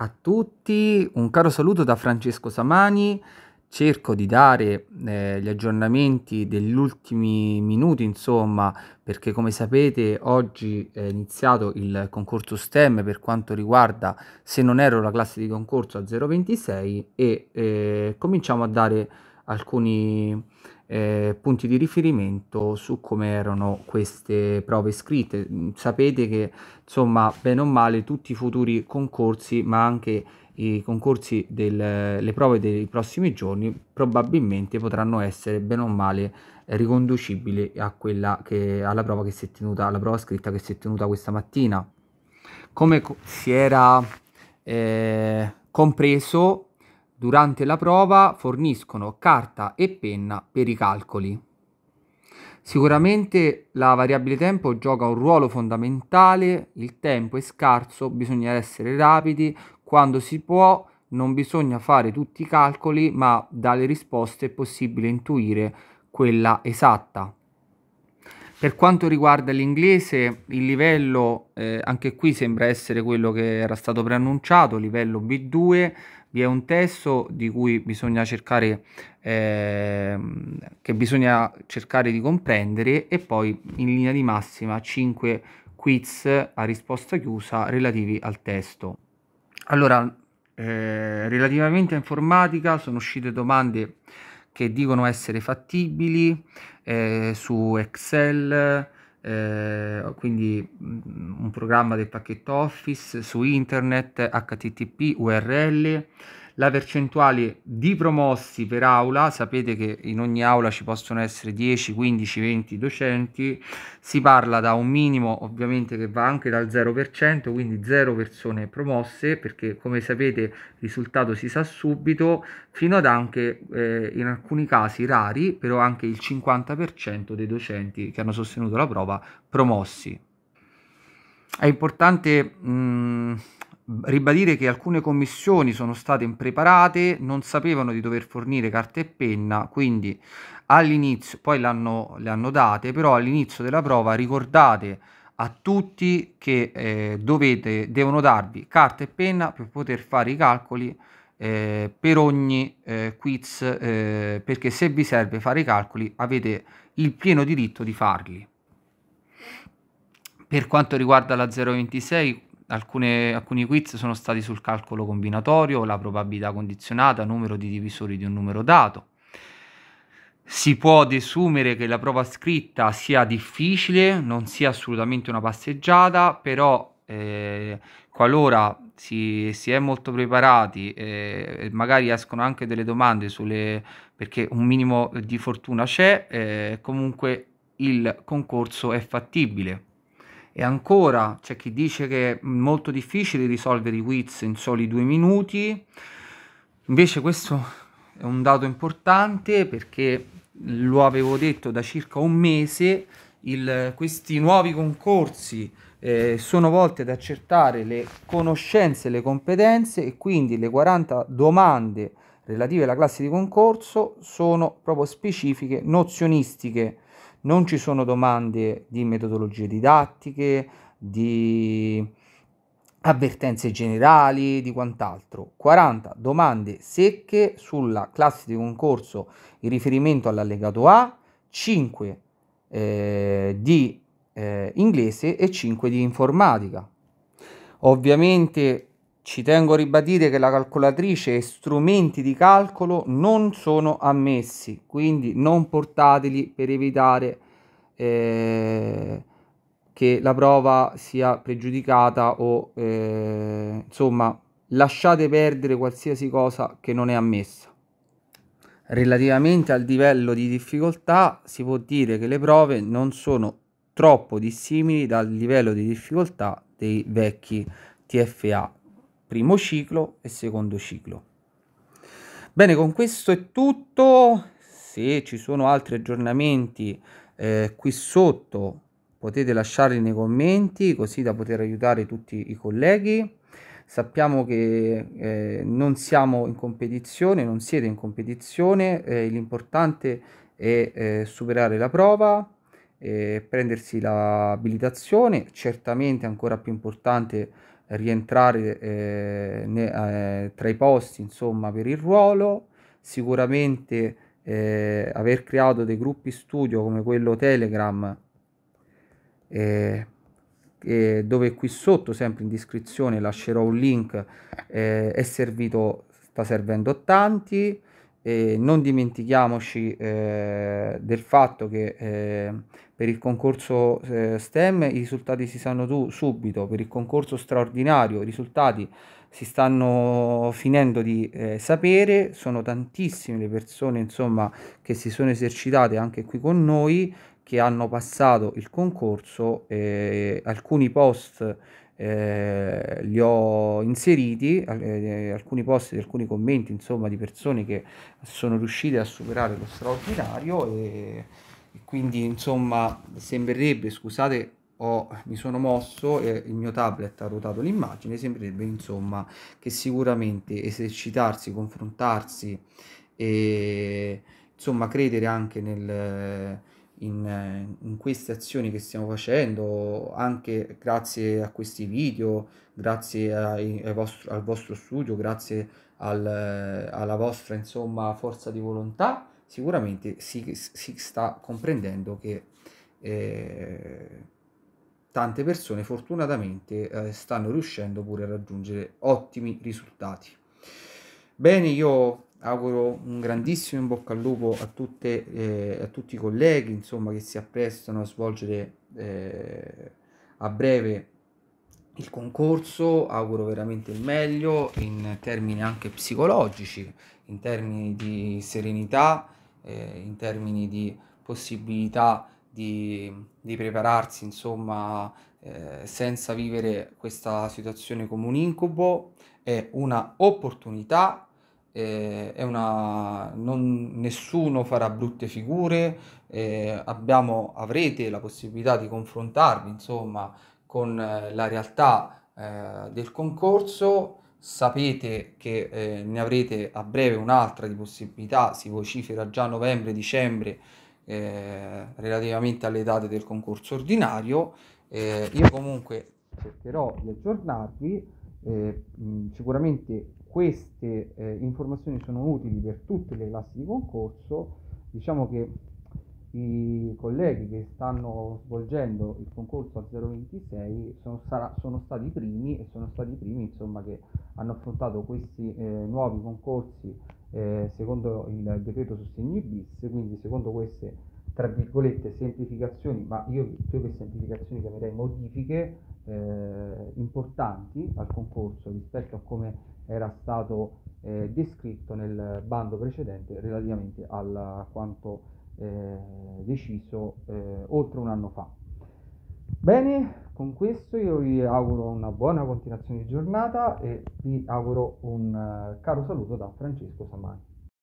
a tutti, un caro saluto da Francesco Samani, cerco di dare eh, gli aggiornamenti degli ultimi minuti, insomma, perché come sapete oggi è iniziato il concorso STEM per quanto riguarda, se non ero la classe di concorso a 026 e eh, cominciamo a dare alcuni eh, punti di riferimento su come erano queste prove scritte. Mm, sapete che insomma, bene o male, tutti i futuri concorsi, ma anche i concorsi delle prove dei prossimi giorni, probabilmente potranno essere bene o male riconducibili a quella che, alla prova che si è tenuta, alla prova scritta che si è tenuta questa mattina. Come si era eh, compreso Durante la prova forniscono carta e penna per i calcoli. Sicuramente la variabile tempo gioca un ruolo fondamentale, il tempo è scarso, bisogna essere rapidi, quando si può non bisogna fare tutti i calcoli, ma dalle risposte è possibile intuire quella esatta. Per quanto riguarda l'inglese, il livello eh, anche qui sembra essere quello che era stato preannunciato, livello B2, vi è un testo di cui bisogna cercare, eh, che bisogna cercare di comprendere e poi in linea di massima 5 quiz a risposta chiusa relativi al testo. Allora, eh, relativamente a informatica sono uscite domande che dicono essere fattibili eh, su Excel, eh, quindi mm, un programma del pacchetto Office su internet, HTTP, URL, la percentuale di promossi per aula, sapete che in ogni aula ci possono essere 10, 15, 20 docenti, si parla da un minimo ovviamente che va anche dal 0%, quindi 0 persone promosse, perché come sapete il risultato si sa subito, fino ad anche eh, in alcuni casi rari, però anche il 50% dei docenti che hanno sostenuto la prova promossi. È importante... Mh, ribadire che alcune commissioni sono state impreparate, non sapevano di dover fornire carta e penna, quindi all'inizio, poi l'hanno, le hanno date, però all'inizio della prova ricordate a tutti che eh, dovete, devono darvi carta e penna per poter fare i calcoli eh, per ogni eh, quiz, eh, perché se vi serve fare i calcoli avete il pieno diritto di farli. Per quanto riguarda la 026, alcune, alcuni quiz sono stati sul calcolo combinatorio, la probabilità condizionata, numero di divisori di un numero dato. Si può desumere che la prova scritta sia difficile, non sia assolutamente una passeggiata, però eh, qualora si, si, è molto preparati eh, magari escono anche delle domande sulle, perché un minimo di fortuna c'è, eh, comunque il concorso è fattibile. E ancora c'è chi dice che è molto difficile risolvere i quiz in soli due minuti. Invece questo è un dato importante perché lo avevo detto da circa un mese, il, questi nuovi concorsi eh, sono volti ad accertare le conoscenze, e le competenze e quindi le 40 domande relative alla classe di concorso sono proprio specifiche, nozionistiche non ci sono domande di metodologie didattiche, di avvertenze generali, di quant'altro. 40 domande secche sulla classe di concorso in riferimento all'allegato A, 5 eh, di eh, inglese e 5 di informatica. Ovviamente ci tengo a ribadire che la calcolatrice e strumenti di calcolo non sono ammessi, quindi non portateli per evitare eh, che la prova sia pregiudicata o eh, insomma lasciate perdere qualsiasi cosa che non è ammessa. Relativamente al livello di difficoltà si può dire che le prove non sono troppo dissimili dal livello di difficoltà dei vecchi TFA primo ciclo e secondo ciclo. Bene, con questo è tutto. Se ci sono altri aggiornamenti eh, qui sotto potete lasciarli nei commenti così da poter aiutare tutti i colleghi. Sappiamo che eh, non siamo in competizione, non siete in competizione, eh, l'importante è eh, superare la prova, eh, prendersi l'abilitazione, certamente ancora più importante rientrare eh, ne, eh, tra i posti insomma per il ruolo sicuramente eh, aver creato dei gruppi studio come quello telegram eh, dove qui sotto sempre in descrizione lascerò un link eh, è servito sta servendo a tanti e non dimentichiamoci eh, del fatto che eh, per il concorso eh, STEM i risultati si sanno tu subito, per il concorso straordinario i risultati si stanno finendo di eh, sapere, sono tantissime le persone insomma, che si sono esercitate anche qui con noi, che hanno passato il concorso, eh, alcuni post eh, li ho inseriti eh, alcuni post di alcuni commenti insomma di persone che sono riuscite a superare lo straordinario e, e quindi insomma sembrerebbe scusate ho, mi sono mosso e il mio tablet ha ruotato l'immagine sembrerebbe insomma che sicuramente esercitarsi confrontarsi e insomma credere anche nel in, eh, in, queste azioni che stiamo facendo, anche grazie a questi video, grazie ai, ai vostro, al vostro studio, grazie al, alla vostra insomma, forza di volontà, sicuramente si, si sta comprendendo che eh, tante persone fortunatamente eh, stanno riuscendo pure a raggiungere ottimi risultati. Bene, io auguro un grandissimo in bocca al lupo a, tutte, eh, a tutti i colleghi insomma, che si apprestano a svolgere eh, a breve il concorso, auguro veramente il meglio in termini anche psicologici, in termini di serenità, eh, in termini di possibilità di, di prepararsi insomma eh, senza vivere questa situazione come un incubo, è una opportunità eh, una, non, nessuno farà brutte figure, eh, abbiamo, avrete la possibilità di confrontarvi insomma, con eh, la realtà eh, del concorso, sapete che eh, ne avrete a breve un'altra di possibilità, si vocifera già novembre-dicembre eh, relativamente alle date del concorso ordinario, io comunque cercherò di aggiornarvi, sicuramente queste eh, informazioni sono utili per tutte le classi di concorso, diciamo che i colleghi che stanno svolgendo il concorso al 026 sono, sarà, sono stati i primi e sono stati i primi insomma, che hanno affrontato questi eh, nuovi concorsi eh, secondo il decreto sostegni bis, quindi secondo queste tra virgolette semplificazioni, ma io più che semplificazioni chiamerei modifiche eh, importanti al concorso rispetto a come era stato eh, descritto nel bando precedente relativamente a quanto eh, deciso eh, oltre un anno fa. Bene, con questo io vi auguro una buona continuazione di giornata e vi auguro un eh, caro saluto da Francesco Samani.